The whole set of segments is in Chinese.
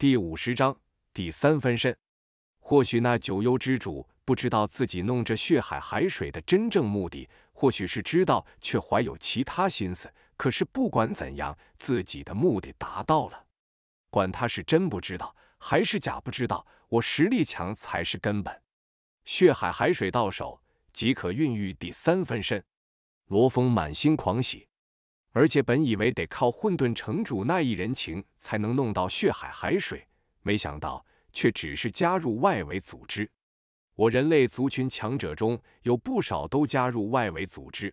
第五十章第三分身。或许那九幽之主不知道自己弄这血海海水的真正目的，或许是知道却怀有其他心思。可是不管怎样，自己的目的达到了。管他是真不知道还是假不知道，我实力强才是根本。血海海水到手，即可孕育第三分身。罗峰满心狂喜。而且本以为得靠混沌城主那一人情才能弄到血海海水，没想到却只是加入外围组织。我人类族群强者中有不少都加入外围组织。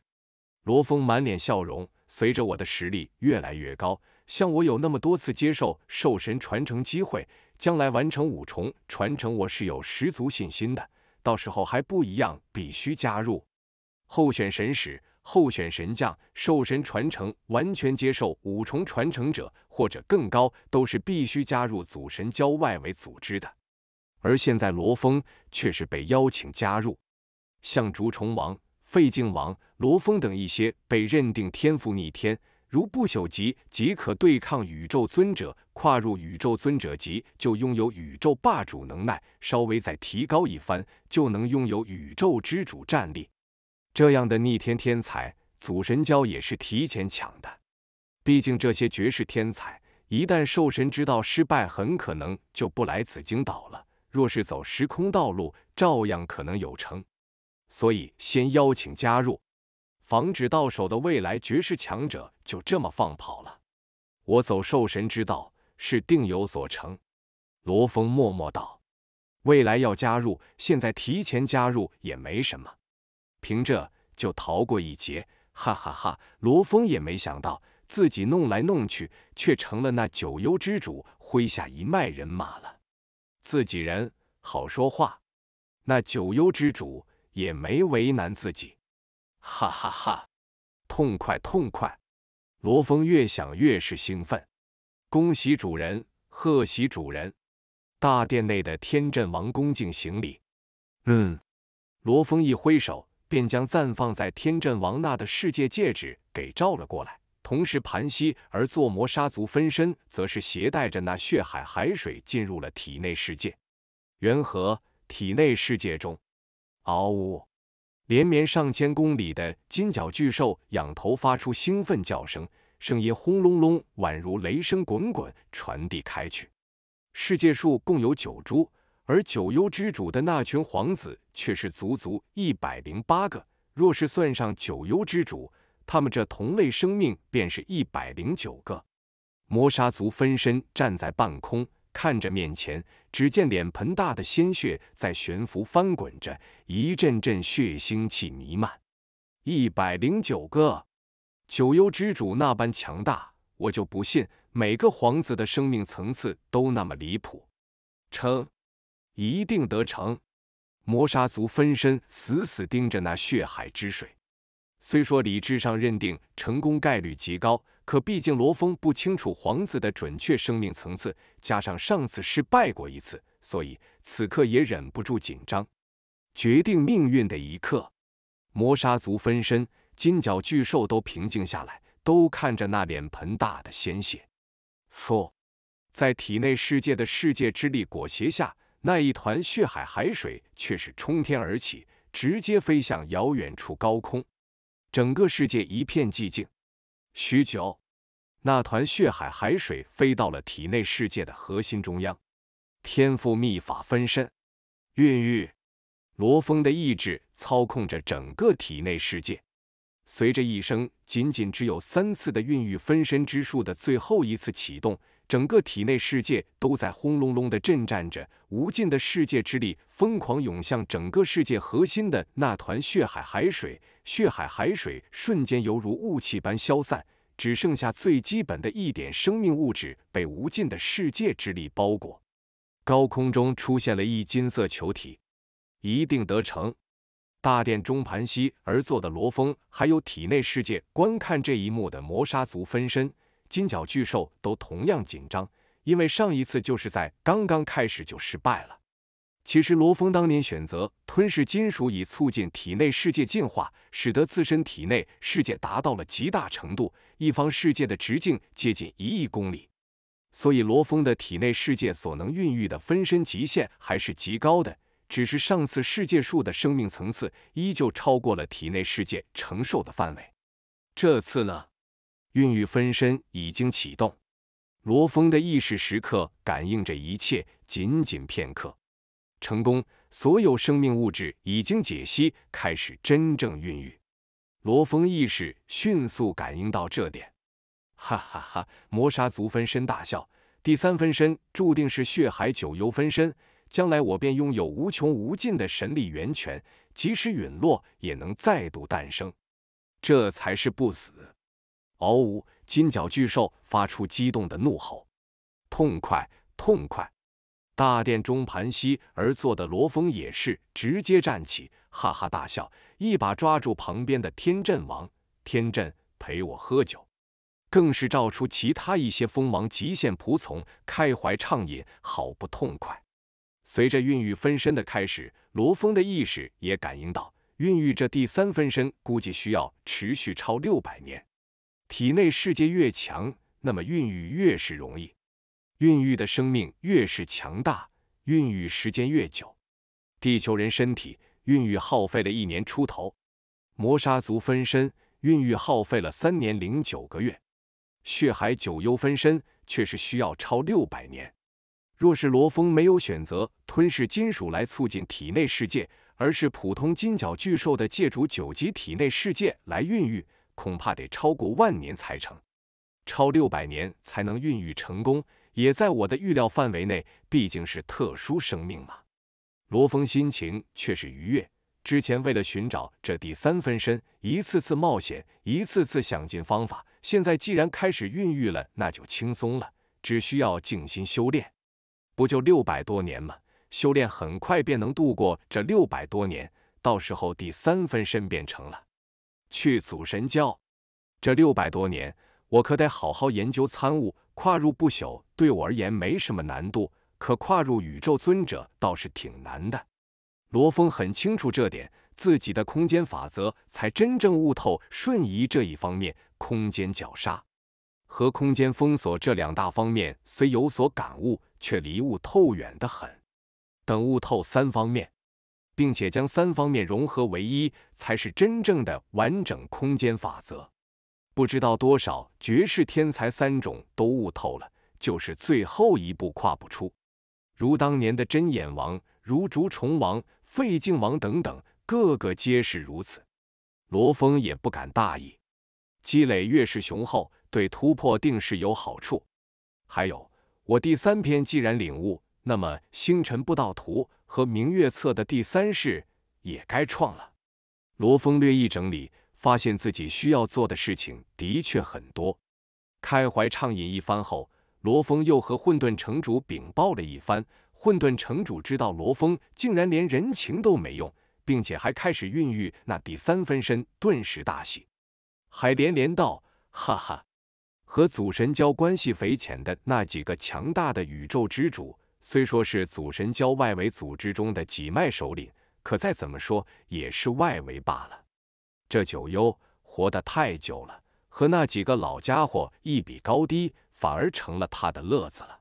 罗峰满脸笑容，随着我的实力越来越高，像我有那么多次接受兽神传承机会，将来完成五重传承，我是有十足信心的。到时候还不一样，必须加入候选神使。候选神将、兽神传承，完全接受五重传承者或者更高，都是必须加入祖神教外围组织的。而现在，罗峰却是被邀请加入。像竹虫王、费镜王、罗峰等一些被认定天赋逆天，如不朽级即可对抗宇宙尊者，跨入宇宙尊者级就拥有宇宙霸主能耐，稍微再提高一番，就能拥有宇宙之主战力。这样的逆天天才，祖神教也是提前抢的。毕竟这些绝世天才，一旦兽神知道失败，很可能就不来紫金岛了。若是走时空道路，照样可能有成。所以先邀请加入，防止到手的未来绝世强者就这么放跑了。我走兽神之道，是定有所成。罗峰默默道：“未来要加入，现在提前加入也没什么。”凭这就逃过一劫，哈哈哈！罗峰也没想到自己弄来弄去，却成了那九幽之主麾下一脉人马了。自己人好说话，那九幽之主也没为难自己，哈哈哈！痛快，痛快！罗峰越想越是兴奋。恭喜主人，贺喜主人！大殿内的天阵王恭敬行礼。嗯，罗峰一挥手。便将暂放在天阵王那的世界戒指给召了过来，同时盘膝而坐。魔杀族分身则是携带着那血海海水进入了体内世界。缘何？体内世界中，嗷呜！连绵上千公里的金角巨兽仰头发出兴奋叫声，声音轰隆隆，宛如雷声滚滚，传递开去。世界树共有九株。而九幽之主的那群皇子却是足足一百零八个，若是算上九幽之主，他们这同类生命便是一百零九个。魔杀族分身站在半空，看着面前，只见脸盆大的鲜血在悬浮翻滚着，一阵阵血腥气弥漫。一百零九个，九幽之主那般强大，我就不信每个皇子的生命层次都那么离谱。成。一定得成！魔杀族分身死死盯着那血海之水，虽说理智上认定成功概率极高，可毕竟罗峰不清楚皇子的准确生命层次，加上上次失败过一次，所以此刻也忍不住紧张。决定命运的一刻，魔杀族分身、金角巨兽都平静下来，都看着那脸盆大的鲜血。错，在体内世界的世界之力裹挟下。那一团血海海水却是冲天而起，直接飞向遥远处高空。整个世界一片寂静。许久，那团血海海水飞到了体内世界的核心中央。天赋秘法分身，孕育。罗峰的意志操控着整个体内世界。随着一生仅仅只有三次的孕育分身之术的最后一次启动。整个体内世界都在轰隆隆的震颤着，无尽的世界之力疯狂涌向整个世界核心的那团血海海水，血海海水瞬间犹如雾气般消散，只剩下最基本的一点生命物质被无尽的世界之力包裹。高空中出现了一金色球体，一定得成。大殿中盘膝而坐的罗峰，还有体内世界观看这一幕的魔杀族分身。金角巨兽都同样紧张，因为上一次就是在刚刚开始就失败了。其实罗峰当年选择吞噬金属，以促进体内世界进化，使得自身体内世界达到了极大程度，一方世界的直径接近一亿公里。所以罗峰的体内世界所能孕育的分身极限还是极高的，只是上次世界树的生命层次依旧超过了体内世界承受的范围。这次呢？孕育分身已经启动，罗峰的意识时刻感应着一切。仅仅片刻，成功，所有生命物质已经解析，开始真正孕育。罗峰意识迅速感应到这点。哈哈哈！魔杀族分身大笑。第三分身注定是血海九幽分身，将来我便拥有无穷无尽的神力源泉，即使陨落也能再度诞生。这才是不死。嗷呜！金角巨兽发出激动的怒吼，痛快，痛快！大殿中盘膝而坐的罗峰也是直接站起，哈哈大笑，一把抓住旁边的天阵王，天阵陪我喝酒，更是召出其他一些锋芒极限仆从，开怀畅饮，好不痛快。随着孕育分身的开始，罗峰的意识也感应到，孕育这第三分身估计需要持续超六百年。体内世界越强，那么孕育越是容易；孕育的生命越是强大，孕育时间越久。地球人身体孕育耗费了一年出头，磨砂族分身孕育耗费了三年零九个月，血海九幽分身却是需要超六百年。若是罗峰没有选择吞噬金属来促进体内世界，而是普通金角巨兽的借主九级体内世界来孕育。恐怕得超过万年才成，超六百年才能孕育成功，也在我的预料范围内。毕竟是特殊生命嘛。罗峰心情却是愉悦。之前为了寻找这第三分身，一次次冒险，一次次想尽方法。现在既然开始孕育了，那就轻松了，只需要静心修炼。不就六百多年吗？修炼很快便能度过这六百多年，到时候第三分身便成了。去祖神教，这六百多年，我可得好好研究参悟。跨入不朽对我而言没什么难度，可跨入宇宙尊者倒是挺难的。罗峰很清楚这点，自己的空间法则才真正悟透瞬移这一方面，空间绞杀和空间封锁这两大方面虽有所感悟，却离悟透远得很。等悟透三方面。并且将三方面融合为一，才是真正的完整空间法则。不知道多少绝世天才三种都悟透了，就是最后一步跨不出。如当年的真眼王、如竹虫王、费镜王等等，个个皆是如此。罗峰也不敢大意，积累越是雄厚，对突破定是有好处。还有，我第三篇既然领悟，那么星辰不道图。和明月策的第三世也该创了。罗峰略一整理，发现自己需要做的事情的确很多。开怀畅饮一番后，罗峰又和混沌城主禀报了一番。混沌城主知道罗峰竟然连人情都没用，并且还开始孕育那第三分身，顿时大喜，还连连道：“哈哈，和祖神交关系匪浅的那几个强大的宇宙之主。”虽说是祖神教外围组织中的几脉首领，可再怎么说也是外围罢了。这九幽活得太久了，和那几个老家伙一比高低，反而成了他的乐子了。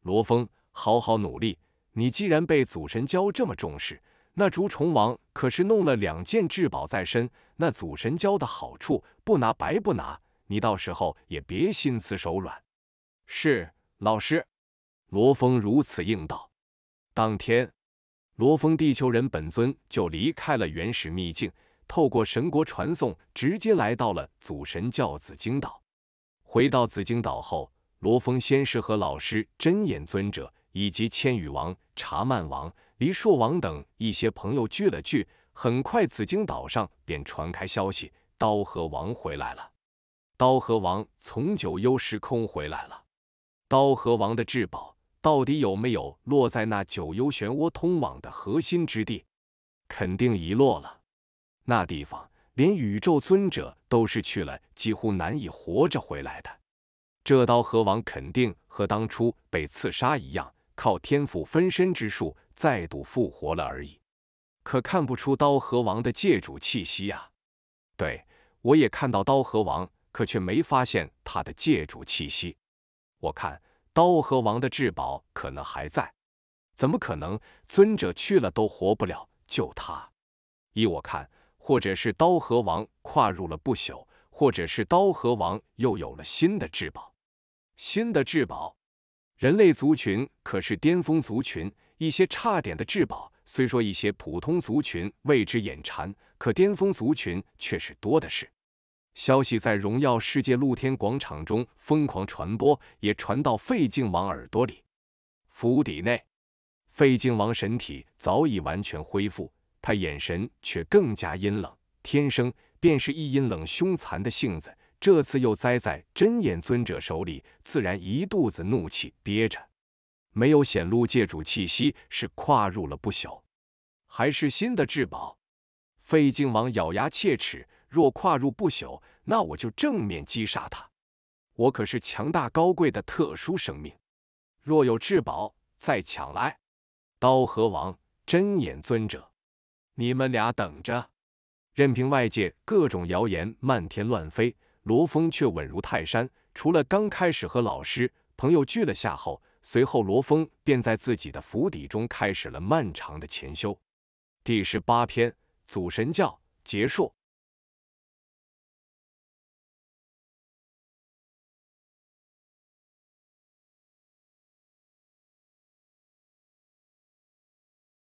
罗峰，好好努力。你既然被祖神教这么重视，那竹虫王可是弄了两件至宝在身，那祖神教的好处不拿白不拿，你到时候也别心慈手软。是，老师。罗峰如此应道。当天，罗峰地球人本尊就离开了原始秘境，透过神国传送，直接来到了祖神教紫晶岛。回到紫晶岛后，罗峰先是和老师真眼尊者以及千羽王、查曼王、黎朔王等一些朋友聚了聚。很快，紫晶岛上便传开消息：刀和王回来了。刀和王从九幽时空回来了。刀和王的至宝。到底有没有落在那九幽漩涡通往的核心之地？肯定遗落了。那地方连宇宙尊者都是去了，几乎难以活着回来的。这刀河王肯定和当初被刺杀一样，靠天赋分身之术再度复活了而已。可看不出刀河王的借主气息啊！对，我也看到刀河王，可却没发现他的借主气息。我看。刀和王的至宝可能还在，怎么可能？尊者去了都活不了，就他。依我看，或者是刀和王跨入了不朽，或者是刀和王又有了新的至宝。新的至宝，人类族群可是巅峰族群，一些差点的至宝，虽说一些普通族群为之眼馋，可巅峰族群却是多的是。消息在荣耀世界露天广场中疯狂传播，也传到费境王耳朵里。府邸内，费境王身体早已完全恢复，他眼神却更加阴冷。天生便是一阴冷凶残的性子，这次又栽在真眼尊者手里，自然一肚子怒气憋着，没有显露借主气息，是跨入了不朽，还是新的至宝？费境王咬牙切齿。若跨入不朽，那我就正面击杀他。我可是强大高贵的特殊生命，若有至宝再抢来。刀和王、真眼尊者，你们俩等着。任凭外界各种谣言漫天乱飞，罗峰却稳如泰山。除了刚开始和老师、朋友聚了下后，随后罗峰便在自己的府邸中开始了漫长的潜修。第十八篇《祖神教》结束。